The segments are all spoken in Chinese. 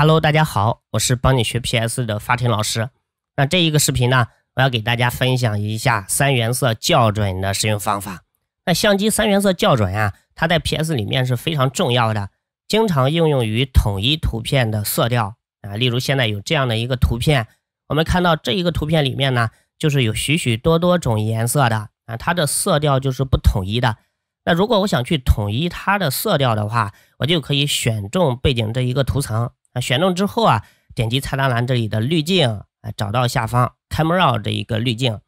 Hello，大家好，我是帮你学 PS 的发婷老师。那这一个视频呢，我要给大家分享一下三原色校准的使用方法。那相机三原色校准啊，它在 PS 里面是非常重要的，经常应用于统一图片的色调啊。例如现在有这样的一个图片，我们看到这一个图片里面呢，就是有许许多多种颜色的啊，它的色调就是不统一的。那如果我想去统一它的色调的话，我就可以选中背景这一个图层。选中之后啊，点击菜单栏这里的滤镜，啊，找到下方 Camera 这一个滤镜，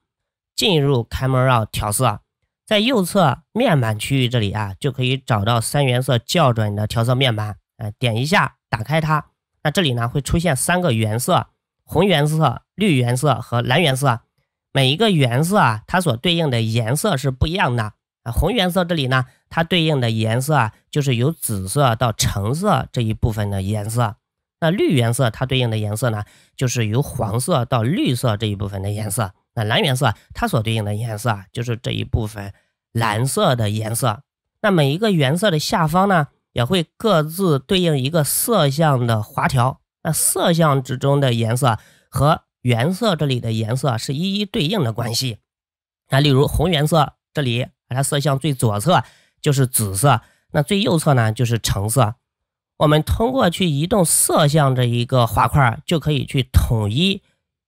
进入 Camera 调色，在右侧面板区域这里啊，就可以找到三原色校准的调色面板，啊，点一下打开它。那这里呢会出现三个原色，红原色、绿原色和蓝原色，每一个原色啊，它所对应的颜色是不一样的啊。红原色这里呢，它对应的颜色啊，就是由紫色到橙色这一部分的颜色。那绿颜色它对应的颜色呢，就是由黄色到绿色这一部分的颜色。那蓝颜色它所对应的颜色就是这一部分蓝色的颜色。那每一个原色的下方呢，也会各自对应一个色相的滑条。那色相之中的颜色和原色这里的颜色是一一对应的关系。那例如红原色这里，把它色相最左侧就是紫色，那最右侧呢就是橙色。我们通过去移动色相这一个滑块，就可以去统一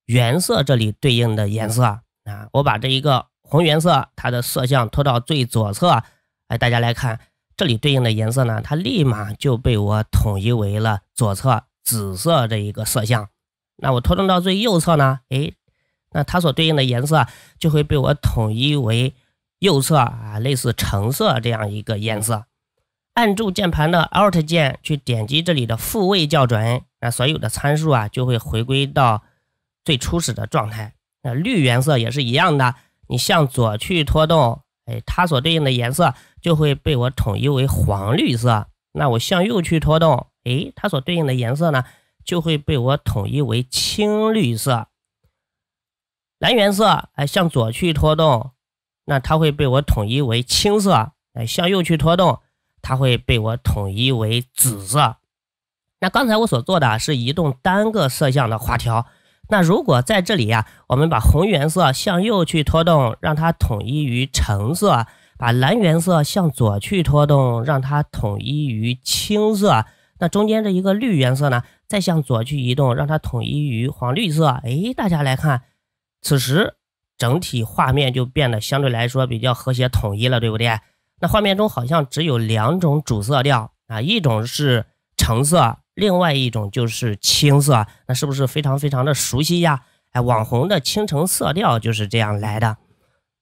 原色这里对应的颜色啊。我把这一个红原色它的色相拖到最左侧，哎，大家来看这里对应的颜色呢，它立马就被我统一为了左侧紫色这一个色相。那我拖动到最右侧呢，哎，那它所对应的颜色就会被我统一为右侧啊，类似橙色这样一个颜色。按住键盘的 Alt 键去点击这里的复位校准，那所有的参数啊就会回归到最初始的状态。那绿颜色也是一样的，你向左去拖动，哎，它所对应的颜色就会被我统一为黄绿色。那我向右去拖动，哎，它所对应的颜色呢就会被我统一为青绿色。蓝颜色，哎，向左去拖动，那它会被我统一为青色。哎，向右去拖动。它会被我统一为紫色。那刚才我所做的是移动单个色相的滑条。那如果在这里呀，我们把红原色向右去拖动，让它统一于橙色；把蓝原色向左去拖动，让它统一于青色。那中间这一个绿颜色呢，再向左去移动，让它统一于黄绿色。哎，大家来看，此时整体画面就变得相对来说比较和谐统一了，对不对？那画面中好像只有两种主色调啊，一种是橙色，另外一种就是青色，那是不是非常非常的熟悉呀？哎，网红的青橙色调就是这样来的。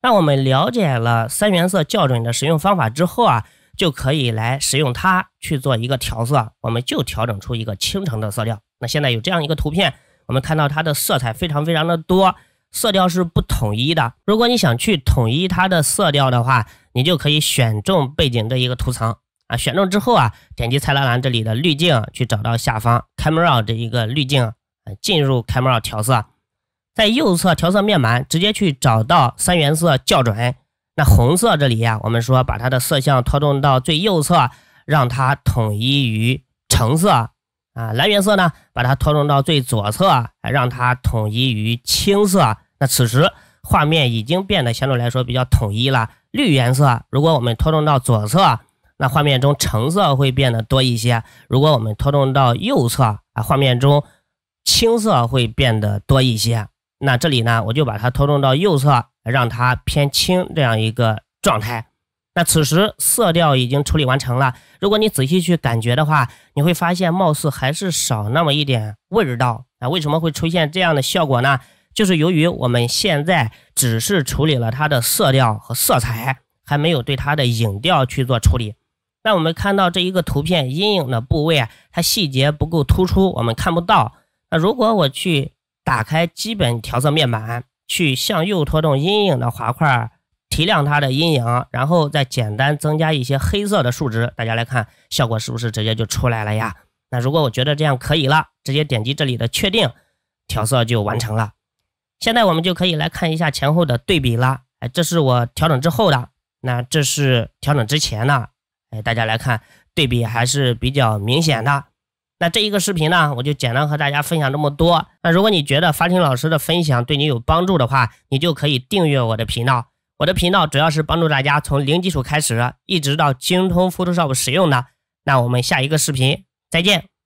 那我们了解了三原色校准的使用方法之后啊，就可以来使用它去做一个调色，我们就调整出一个青橙的色调。那现在有这样一个图片，我们看到它的色彩非常非常的多。色调是不统一的。如果你想去统一它的色调的话，你就可以选中背景这一个图层啊，选中之后啊，点击菜单栏这里的滤镜，去找到下方 Camera 这一个滤镜，进入 Camera 调色，在右侧调色面板直接去找到三原色校准，那红色这里呀，我们说把它的色相拖动到最右侧，让它统一于橙色。啊，蓝颜色呢，把它拖动到最左侧，让它统一于青色。那此时画面已经变得相对来说比较统一了。绿颜色，如果我们拖动到左侧，那画面中橙色会变得多一些；如果我们拖动到右侧，啊，画面中青色会变得多一些。那这里呢，我就把它拖动到右侧，让它偏青这样一个状态。此时色调已经处理完成了。如果你仔细去感觉的话，你会发现貌似还是少那么一点味道。那为什么会出现这样的效果呢？就是由于我们现在只是处理了它的色调和色彩，还没有对它的影调去做处理。那我们看到这一个图片阴影的部位啊，它细节不够突出，我们看不到。那如果我去打开基本调色面板，去向右拖动阴影的滑块。提亮它的阴影，然后再简单增加一些黑色的数值，大家来看效果是不是直接就出来了呀？那如果我觉得这样可以了，直接点击这里的确定，调色就完成了。现在我们就可以来看一下前后的对比了。哎，这是我调整之后的，那这是调整之前的。哎，大家来看对比还是比较明显的。那这一个视频呢，我就简单和大家分享这么多。那如果你觉得法庭老师的分享对你有帮助的话，你就可以订阅我的频道。我的频道主要是帮助大家从零基础开始，一直到精通 Photoshop 使用的。那我们下一个视频再见。